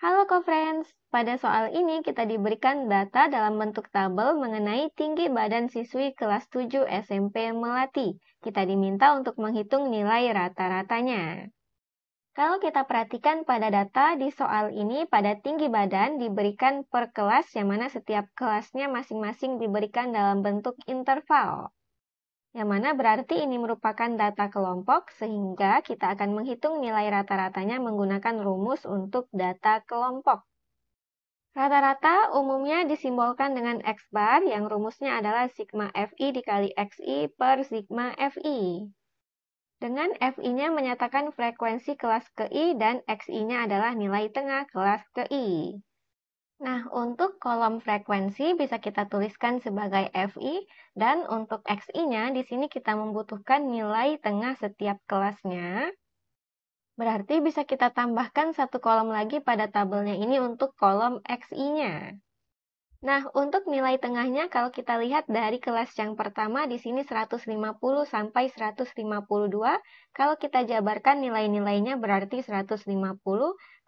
Halo co-friends, pada soal ini kita diberikan data dalam bentuk tabel mengenai tinggi badan siswi kelas 7 SMP Melati. Kita diminta untuk menghitung nilai rata-ratanya. Kalau kita perhatikan pada data di soal ini, pada tinggi badan diberikan per kelas yang mana setiap kelasnya masing-masing diberikan dalam bentuk interval yang mana berarti ini merupakan data kelompok sehingga kita akan menghitung nilai rata-ratanya menggunakan rumus untuk data kelompok. Rata-rata umumnya disimbolkan dengan X bar yang rumusnya adalah sigma FI dikali XI per sigma FI. Dengan FI-nya menyatakan frekuensi kelas ke I dan XI-nya adalah nilai tengah kelas ke I. Nah, untuk kolom frekuensi bisa kita tuliskan sebagai FI dan untuk XI-nya di sini kita membutuhkan nilai tengah setiap kelasnya. Berarti bisa kita tambahkan satu kolom lagi pada tabelnya ini untuk kolom XI-nya. Nah, untuk nilai tengahnya kalau kita lihat dari kelas yang pertama di sini 150 sampai 152, kalau kita jabarkan nilai-nilainya berarti 150,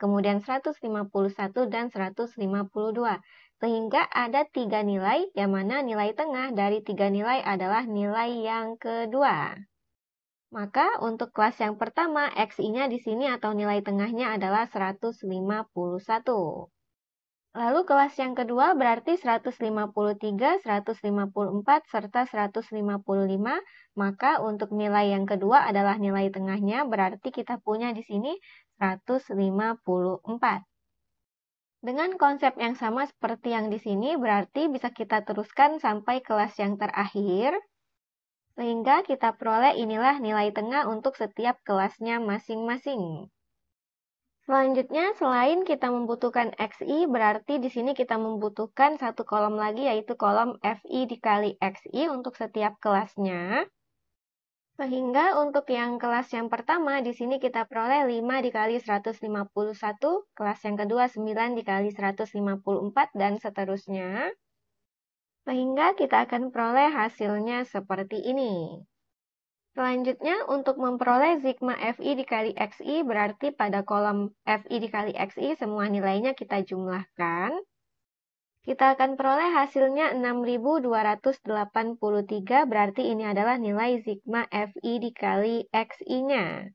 kemudian 151 dan 152. Sehingga ada tiga nilai, yang mana nilai tengah dari tiga nilai adalah nilai yang kedua. Maka untuk kelas yang pertama, XI-nya di sini atau nilai tengahnya adalah 151. Lalu kelas yang kedua berarti 153, 154, serta 155. Maka untuk nilai yang kedua adalah nilai tengahnya, berarti kita punya di sini 154. Dengan konsep yang sama seperti yang di sini, berarti bisa kita teruskan sampai kelas yang terakhir, sehingga kita peroleh inilah nilai tengah untuk setiap kelasnya masing-masing. Selanjutnya, selain kita membutuhkan XI, berarti di sini kita membutuhkan satu kolom lagi, yaitu kolom FI dikali XI untuk setiap kelasnya. Sehingga untuk yang kelas yang pertama, di sini kita peroleh 5 dikali 151, kelas yang kedua 9 dikali 154, dan seterusnya. Sehingga kita akan peroleh hasilnya seperti ini. Selanjutnya, untuk memperoleh sigma FI dikali XI, berarti pada kolom FI dikali XI semua nilainya kita jumlahkan. Kita akan peroleh hasilnya 6283, berarti ini adalah nilai sigma FI dikali XI-nya.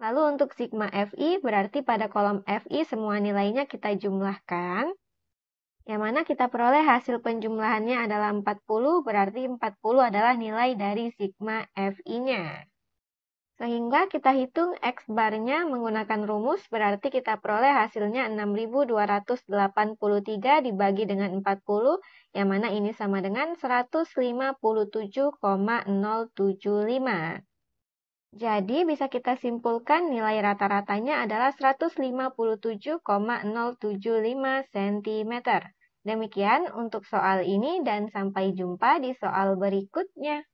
Lalu untuk sigma FI, berarti pada kolom FI semua nilainya kita jumlahkan yang mana kita peroleh hasil penjumlahannya adalah 40, berarti 40 adalah nilai dari sigma FI-nya. Sehingga kita hitung X bar-nya menggunakan rumus, berarti kita peroleh hasilnya 6283 dibagi dengan 40, yang mana ini sama dengan 157,075. Jadi bisa kita simpulkan nilai rata-ratanya adalah 157,075 cm. Demikian untuk soal ini dan sampai jumpa di soal berikutnya.